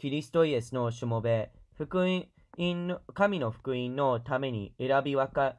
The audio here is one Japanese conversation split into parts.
キリストイエスのしもべ、福音神の福音のために選び分かれ、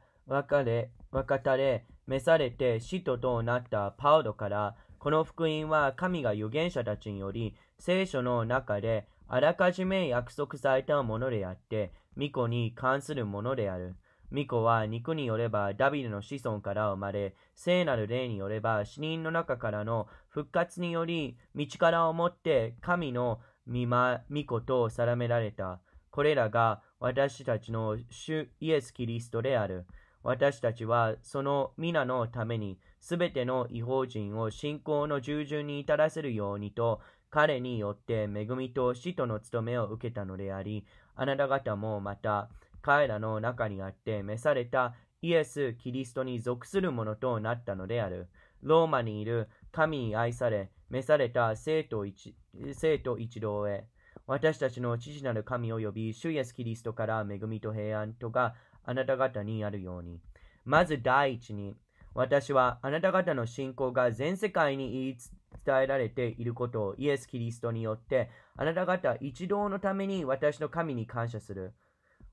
分かたれ、召されて使徒となったパウロから、この福音は神が預言者たちにより、聖書の中であらかじめ約束されたものであって、巫女に関するものである。巫女は肉によればダビデの子孫から生まれ、聖なる霊によれば死人の中からの復活により、道からをもって神の御子と定められた。これらが私たちの主イエス・キリストである。私たちはその皆のためにすべての違法人を信仰の従順に至らせるようにと彼によって恵みと死との務めを受けたのでありあなた方もまた彼らの中にあって召されたイエス・キリストに属するものとなったのであるローマにいる神に愛され召された生徒一生徒一同へ、私たちの父なる神及び、主イエスキリストから恵みと平安とがあなた方にあるように。まず第一に、私はあなた方の信仰が全世界に言い伝えられていることをイエス・キリストによってあなた方一同のために私の神に感謝する。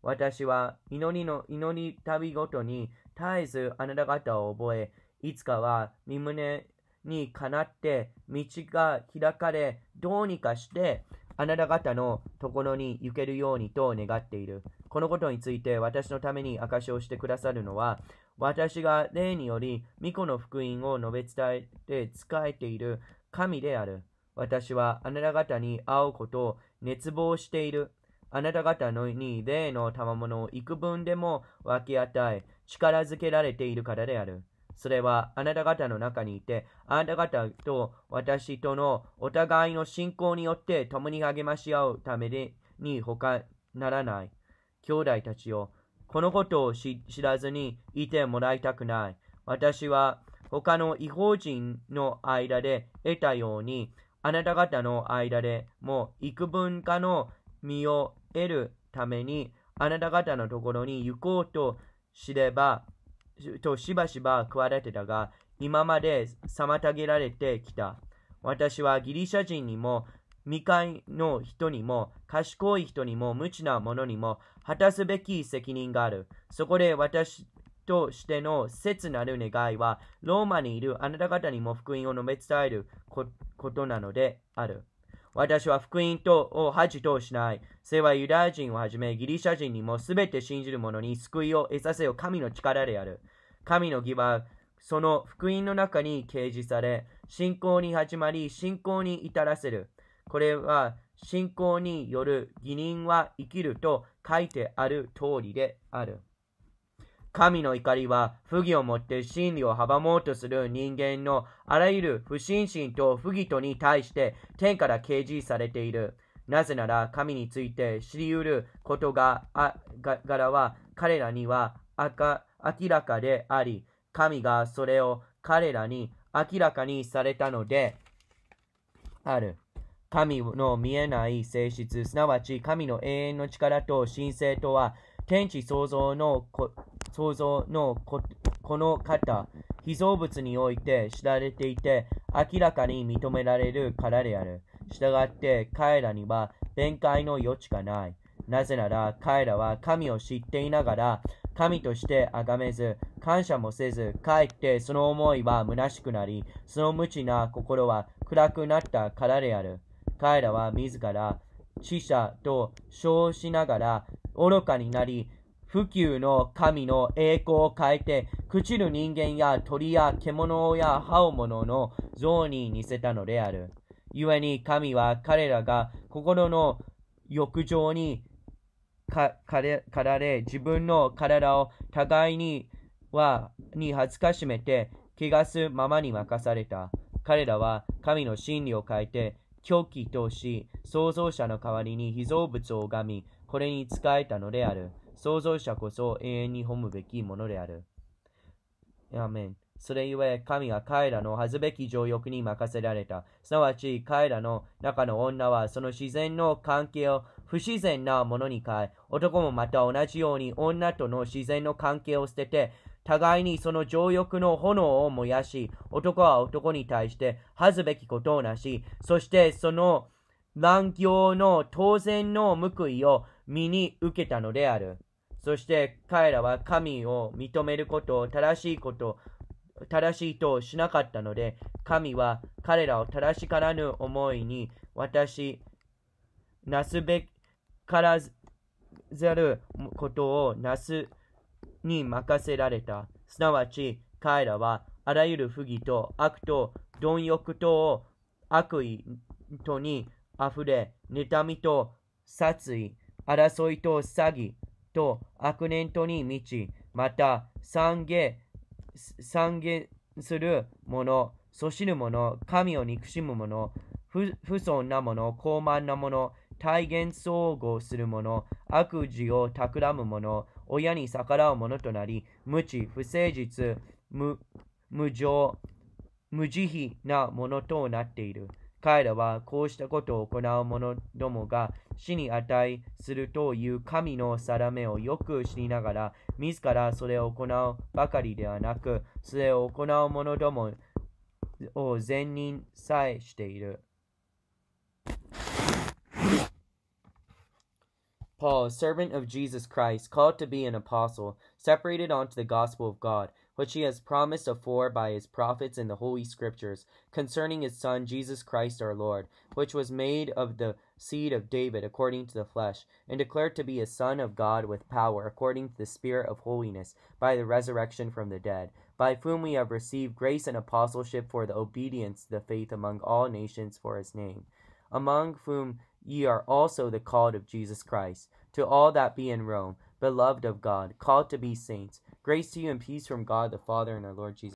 私は祈りの祈り旅ごとに絶えずあなた方を覚え、いつかは身胸にかなって道が開かれどうにかしてあなた方のところに行けるようにと願っている。このことについて私のために証しをしてくださるのは、私が霊により、巫女の福音を述べ伝えて仕えている神である。私はあなた方に会うことを熱望している。あなた方のに霊の賜物を幾分でも分け与え、力づけられているからである。それはあなた方の中にいて、あなた方と私とのお互いの信仰によって共に励まし合うために他ならない。兄弟たちよ、このことを知らずにいてもらいたくない。私は他の違法人の間で得たように、あなた方の間でも幾分かの身を得るために、あなた方のところに行こうと知ればとしばしば食われてたが、今まで妨げられてきた。私はギリシャ人にも、未開の人にも、賢い人にも、無知な者にも、果たすべき責任がある。そこで私としての切なる願いは、ローマにいるあなた方にも福音を述べ伝えることなのである。私は福音とを恥としない。それはユダヤ人をはじめギリシャ人にも全て信じる者に救いを得させよ神の力である。神の義はその福音の中に掲示され、信仰に始まり、信仰に至らせる。これは信仰による義人は生きると書いてある通りである。神の怒りは不義をもって真理を阻もうとする人間のあらゆる不信心と不義とに対して天から掲示されている。なぜなら神について知り得ることが柄は彼らには明らかであり、神がそれを彼らに明らかにされたのである。神の見えない性質、すなわち神の永遠の力と神聖とは天地創造のこ創造のここの方、被造物において知られていて、明らかに認められるからである。従って彼らには弁解の余地がない。なぜなら彼らは神を知っていながら、神として崇めず、感謝もせず、かえってその思いは虚しくなり、その無知な心は暗くなったからである。彼らは自ら、死者と称しながら愚かになり、不朽の神の栄光を変えて、朽ちる人間や鳥や獣や刃物の像に似せたのである。故に神は彼らが心の欲情に駆られ、自分の体を互いには、に恥ずかしめて、汚すままに任された。彼らは神の真理を変えて、狂気とし、創造者の代わりに被造物を拝み、これに仕えたのである。創造者こそ永遠に褒むべきものである。アメン。それゆえ、神は彼らの恥ずべき情欲に任せられた。すなわち、彼らの中の女は、その自然の関係を不自然なものに変え、男もまた同じように女との自然の関係を捨てて、互いにその情欲の炎を燃やし、男は男に対して恥ずべきことをなし、そしてその乱行の当然の報いを身に受けたのである。そして彼らは神を認めることを正しいこと、正しいとしなかったので、神は彼らを正しからぬ思いに私、なすべからざることをなすに任せられた。すなわち彼らはあらゆる不義と悪と貪欲と悪意とにあふれ、妬みと殺意、争いと詐欺と悪念とに満ち、また散下散下する者、そしる者、神を憎しむ者、不尊な者、高慢な者、体現総合する者、悪事を企む者、親に逆らう者となり、無知、不誠実、無無情、無慈悲なものとなっている。彼らはこうしたことを行う者どもが死に値するという神の定めをよく知りながら、自らそれを行うばかりではなく、それを行う者どもを善人さえしている。Paul, a servant of Jesus Christ, called to be an apostle, separated unto the gospel of God, which he has promised afore by his prophets in the holy scriptures, concerning his Son Jesus Christ our Lord, which was made of the seed of David according to the flesh, and declared to be a Son of God with power, according to the Spirit of holiness, by the resurrection from the dead, by whom we have received grace and apostleship for the obedience to the faith among all nations for his name, among whom Ye are also the called of Jesus Christ. To all that be in Rome, beloved of God, called to be saints, grace to you and peace from God the Father and our Lord Jesus.